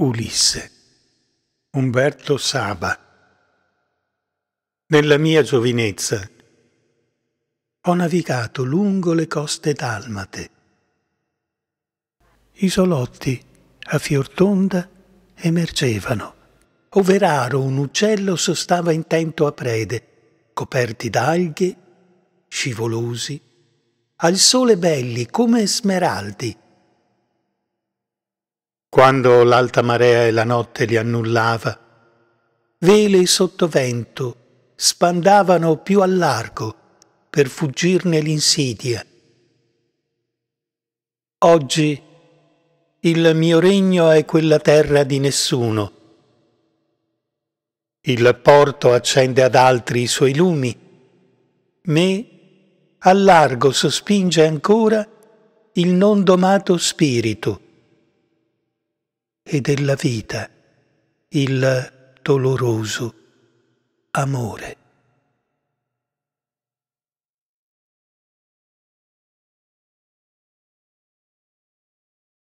Ulisse. Umberto Saba. Nella mia giovinezza ho navigato lungo le coste dalmate, isolotti a fior tonda emergevano, ove raro un uccello sostava intento a prede, coperti d'alghe, scivolosi, al sole belli come smeraldi, quando l'alta marea e la notte li annullava. Vele sotto vento spandavano più a largo per fuggirne l'insidia. Oggi il mio regno è quella terra di nessuno. Il porto accende ad altri i suoi lumi, me a largo sospinge ancora il non domato spirito e della vita, il doloroso amore.